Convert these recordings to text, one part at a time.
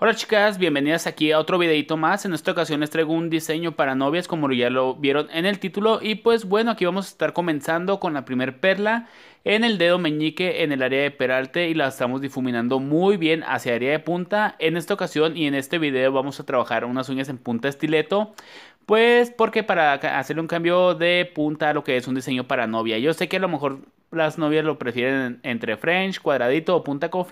Hola chicas, bienvenidas aquí a otro videito más. En esta ocasión les traigo un diseño para novias como ya lo vieron en el título. Y pues bueno, aquí vamos a estar comenzando con la primer perla en el dedo meñique en el área de peralte y la estamos difuminando muy bien hacia área de punta. En esta ocasión y en este video vamos a trabajar unas uñas en punta estileto. Pues porque para hacerle un cambio de punta a lo que es un diseño para novia. Yo sé que a lo mejor las novias lo prefieren entre French, cuadradito o punta con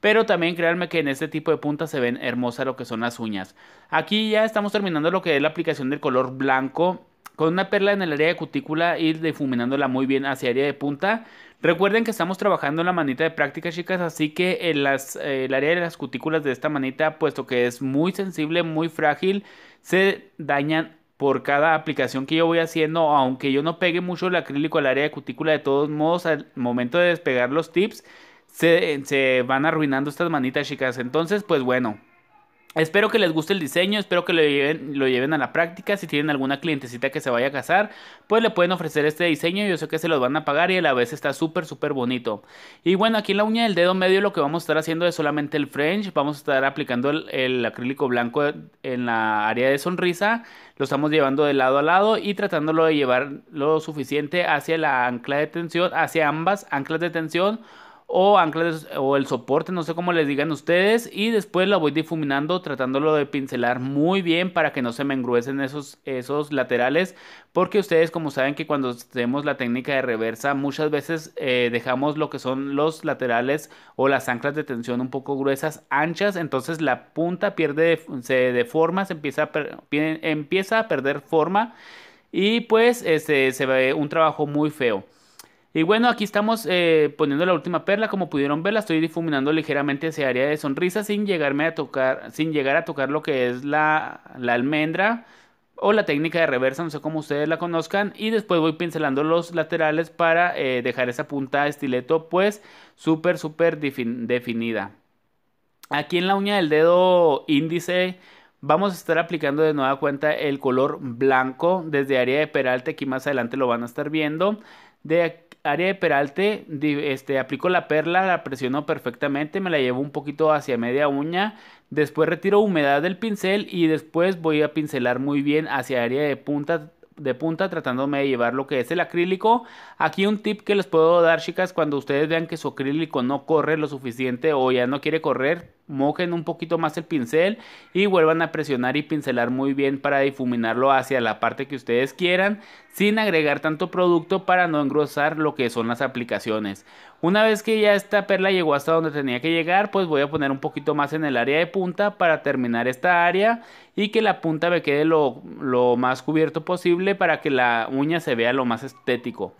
pero también créanme que en este tipo de puntas se ven hermosas lo que son las uñas. Aquí ya estamos terminando lo que es la aplicación del color blanco con una perla en el área de cutícula y difuminándola muy bien hacia área de punta. Recuerden que estamos trabajando en la manita de práctica, chicas, así que en las, eh, el área de las cutículas de esta manita, puesto que es muy sensible, muy frágil, se dañan por cada aplicación que yo voy haciendo, aunque yo no pegue mucho el acrílico al área de cutícula, de todos modos, al momento de despegar los tips, se, se van arruinando estas manitas chicas. Entonces, pues bueno, Espero que les guste el diseño, espero que lo lleven, a la práctica. Si tienen alguna clientecita que se vaya a casar, pues le pueden ofrecer este diseño. Yo sé que se los van a pagar y a la vez está súper, súper bonito. Y bueno, aquí en la uña del dedo medio lo que vamos a estar haciendo es solamente el French. Vamos a estar aplicando el, el acrílico blanco en la área de sonrisa. Lo estamos llevando de lado a lado y tratándolo de llevar lo suficiente hacia la ancla de tensión, hacia ambas anclas de tensión o anclas o el soporte, no sé cómo les digan ustedes, y después la voy difuminando tratándolo de pincelar muy bien para que no se me engruesen esos, laterales, porque ustedes como saben que cuando tenemos la técnica de reversa muchas veces eh, dejamos lo que son los laterales o las anclas de tensión un poco gruesas, anchas, entonces la punta pierde, se deforma, se empieza a, empieza a perder forma y pues este, se ve un trabajo muy feo. Y bueno, aquí estamos eh, poniendo la última perla, como pudieron ver, la estoy difuminando ligeramente ese área de sonrisa sin llegarme a tocar, sin llegar a tocar lo que es la, almendra o la técnica de reversa, no sé cómo ustedes la conozcan, y después voy pincelando los laterales para eh, dejar esa punta de estileto pues súper, súper definida. Aquí en la uña del dedo índice vamos a estar aplicando de nueva cuenta el color blanco desde área de peralte, aquí más adelante lo van a estar viendo. De, área de Peralte este, aplicó la perla, la presiono perfectamente, me la llevo un poquito hacia media uña, después retiro humedad del pincel y después voy a pincelar muy bien hacia área de punta de punta tratándome de llevar lo que es el acrílico. Aquí un tip que les puedo dar chicas cuando ustedes vean que su acrílico no corre lo suficiente o ya no quiere correr, mojen un poquito más el pincel y vuelvan a presionar y pincelar muy bien para difuminarlo hacia la parte que ustedes quieran sin agregar tanto producto para no engrosar lo que son las aplicaciones. Una vez que ya esta perla llegó hasta donde tenía que llegar pues voy a poner un poquito más en el área de punta para terminar esta área y que la punta me quede lo, lo más cubierto posible para que la uña se vea lo más estético.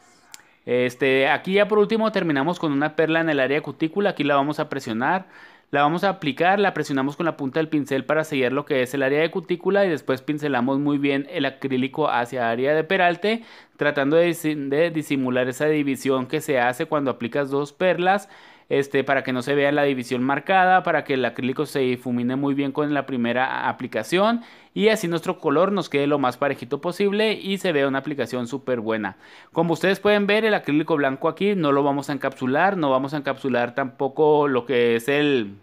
Este, aquí ya por último terminamos con una perla en el área cutícula, aquí la vamos a presionar la vamos a aplicar, la presionamos con la punta del pincel para sellar lo que es el área de cutícula y después pincelamos muy bien el acrílico hacia área de peralte, tratando de, de disimular esa división que se hace cuando aplicas dos perlas este, para que no se vea la división marcada, para que el acrílico se difumine muy bien con la primera aplicación y así nuestro color nos quede lo más parejito posible y se vea una aplicación súper buena. Como ustedes pueden ver el acrílico blanco aquí no lo vamos a encapsular, no vamos a encapsular tampoco lo que es el...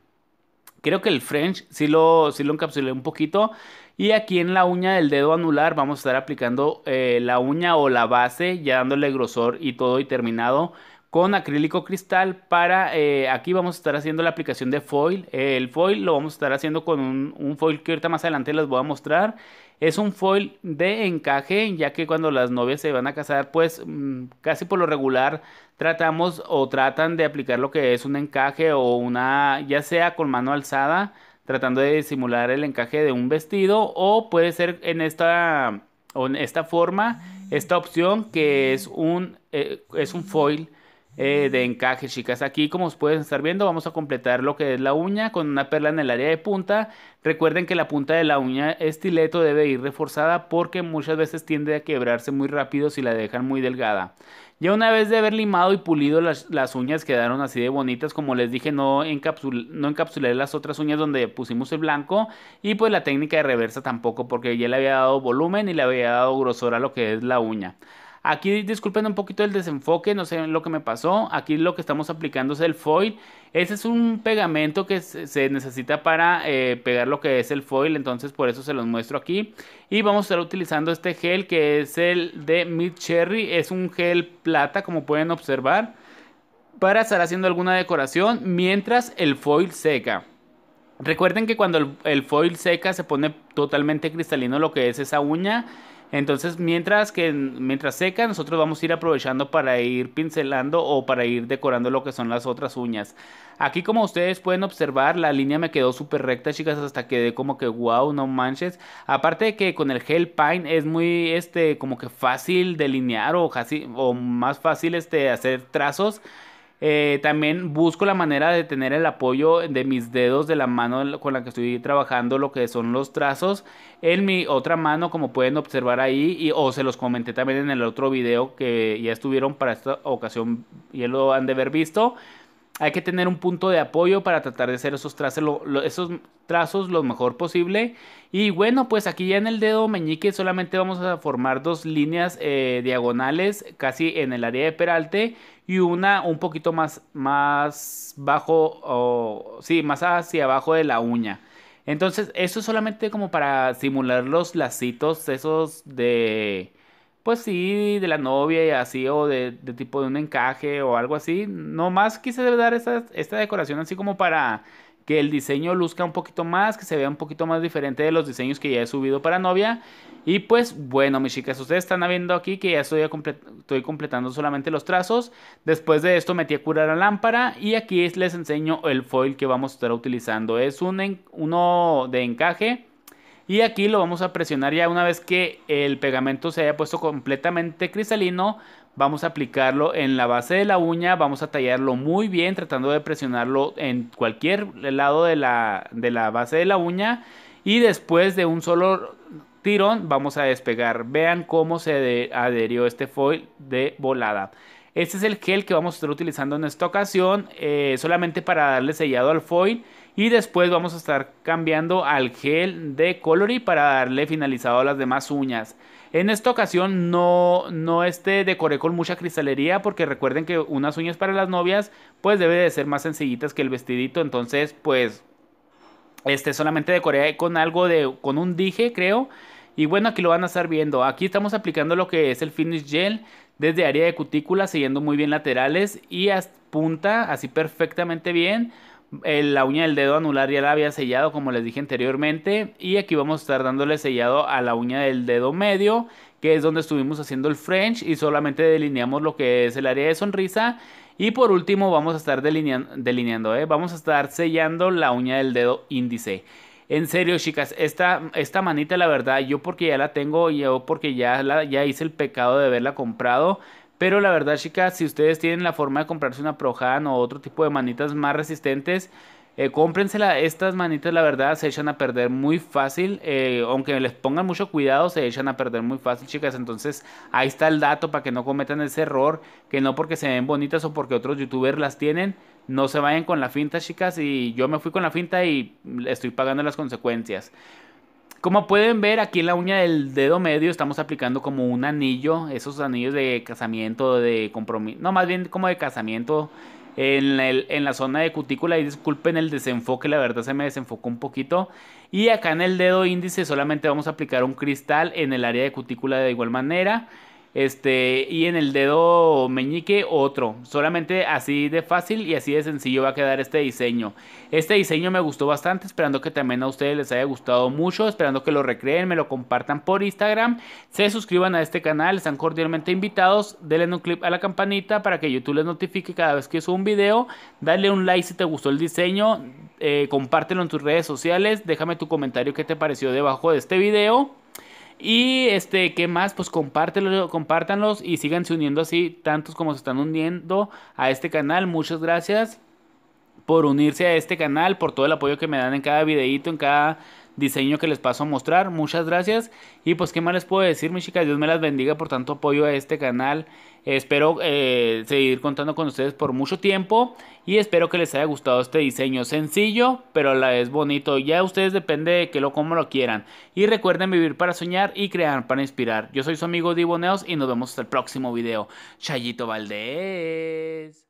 Creo que el French sí lo, sí lo encapsulé un poquito. Y aquí en la uña del dedo anular vamos a estar aplicando eh, la uña o la base, ya dándole grosor y todo y terminado con acrílico cristal para eh, aquí vamos a estar haciendo la aplicación de foil el foil lo vamos a estar haciendo con un, foil que ahorita más adelante les voy a mostrar es un foil de encaje ya que cuando las novias se van a casar pues mm, casi por lo regular tratamos o tratan de aplicar lo que es un encaje o una ya sea con mano alzada tratando de simular el encaje de un vestido o puede ser en esta o en esta forma esta opción que es un eh, es un foil eh, de encaje, chicas. Aquí, como pueden estar viendo, vamos a completar lo que es la uña con una perla en el área de punta. Recuerden que la punta de la uña estileto debe ir reforzada porque muchas veces tiende a quebrarse muy rápido si la dejan muy delgada. Ya una vez de haber limado y pulido las, uñas quedaron así de bonitas, como les dije no, encapsul, no encapsulé las otras uñas donde pusimos el blanco y pues la técnica de reversa tampoco porque ya le había dado volumen y le había dado grosor a lo que es la uña. Aquí disculpen un poquito el desenfoque, no sé lo que me pasó. Aquí lo que estamos aplicando es el foil. Ese es un pegamento que se necesita para eh, pegar lo que es el foil, entonces por eso se los muestro aquí. Y vamos a estar utilizando este gel que es el de Mid Cherry. Es un gel plata como pueden observar. Para estar haciendo alguna decoración mientras el foil seca. Recuerden que cuando el foil seca se pone totalmente cristalino lo que es esa uña entonces, mientras que mientras seca, nosotros vamos a ir aprovechando para ir pincelando o para ir decorando lo que son las otras uñas. Aquí como ustedes pueden observar, la línea me quedó súper recta, chicas, hasta quedé como que wow, no manches. Aparte de que con el gel pine es muy este como que fácil delinear o, o más fácil este hacer trazos. Eh, también busco la manera de tener el apoyo de mis dedos de la mano con la que estoy trabajando lo que son los trazos en mi otra mano como pueden observar ahí y, o se los comenté también en el otro video que ya estuvieron para esta ocasión y lo han de haber visto hay que tener un punto de apoyo para tratar de hacer esos trazos lo, trazos lo mejor posible. Y bueno, pues aquí ya en el dedo meñique solamente vamos a formar dos líneas eh, diagonales casi en el área de peralte y una un poquito más, más bajo, o sí, más hacia abajo de la uña. Entonces, eso es solamente como para simular los lacitos, esos de pues sí, de la novia y así, o de, tipo de un encaje o algo así. No más quise dar esta, decoración así como para que el diseño luzca un poquito más, que se vea un poquito más diferente de los diseños que ya he subido para novia. Y pues bueno, mis chicas, ustedes están viendo aquí que ya estoy, estoy completando solamente los trazos. Después de esto metí a curar la lámpara y aquí les enseño el foil que vamos a estar utilizando. Es un uno de encaje y aquí lo vamos a presionar ya una vez que el pegamento se haya puesto completamente cristalino. Vamos a aplicarlo en la base de la uña, vamos a tallarlo muy bien tratando de presionarlo en cualquier lado de la, base de la uña. Y después de un solo tirón vamos a despegar. Vean cómo se adherió este foil de volada. Este es el gel que vamos a estar utilizando en esta ocasión, eh, solamente para darle sellado al foil y después vamos a estar cambiando al gel de Colory para darle finalizado a las demás uñas. En esta ocasión no, no este decoré con mucha cristalería porque recuerden que unas uñas para las novias pues debe de ser más sencillitas que el vestidito. Entonces pues este solamente decoré con algo de con un dije creo. Y bueno, aquí lo van a estar viendo. Aquí estamos aplicando lo que es el finish gel desde área de cutícula, siguiendo muy bien laterales y punta, así perfectamente bien la uña del dedo anular ya la había sellado como les dije anteriormente y aquí vamos a estar dándole sellado a la uña del dedo medio que es donde estuvimos haciendo el French y solamente delineamos lo que es el área de sonrisa y por último vamos a estar delineando, ¿eh? vamos a estar sellando la uña del dedo índice. En serio, chicas, esta, esta manita, la verdad, yo porque ya la tengo, yo porque ya, ya hice el pecado de haberla comprado, pero la verdad, chicas, si ustedes tienen la forma de comprarse una Prohan o otro tipo de manitas más resistentes, eh, cómprensela, estas manitas la verdad se echan a perder muy fácil, eh, aunque les pongan mucho cuidado, se echan a perder muy fácil chicas, entonces ahí está el dato para que no cometan ese error, que no porque se ven bonitas o porque otros youtubers las tienen, no se vayan con la finta chicas y yo me fui con la finta y estoy pagando las consecuencias. Como pueden ver, aquí en la uña del dedo medio estamos aplicando como un anillo, esos anillos de casamiento, de compromiso, no, más bien como de casamiento en, la zona de cutícula. Y disculpen el desenfoque, la verdad se me desenfocó un poquito. Y acá en el dedo índice solamente vamos a aplicar un cristal en el área de cutícula de igual manera. Este, y en el dedo meñique otro. Solamente así de fácil y así de sencillo va a quedar este diseño. Este diseño me gustó bastante, esperando que también a ustedes les haya gustado mucho, esperando que lo recreen, me lo compartan por Instagram, se suscriban a este canal, están cordialmente invitados, denle un clip a la campanita para que YouTube les notifique cada vez que subo un video, dale un like si te gustó el diseño, eh, compártelo en tus redes sociales, déjame tu comentario que te pareció debajo de este video. Y este, ¿qué más? Pues compártelo, compártanlos y síganse uniendo así, tantos como se están uniendo a este canal. Muchas gracias por unirse a este canal, por todo el apoyo que me dan en cada videito, en cada diseño que les paso a mostrar. Muchas gracias. Y pues, ¿qué más les puedo decir, mis chicas? Dios me las bendiga por tanto apoyo a este canal. Espero eh, seguir contando con ustedes por mucho tiempo. Y espero que les haya gustado este diseño. Sencillo, pero la es bonito. Ya ustedes depende de que lo como lo quieran. Y recuerden vivir para soñar y crear para inspirar. Yo soy su amigo Diboneos y nos vemos hasta el próximo video. Chayito Valdés.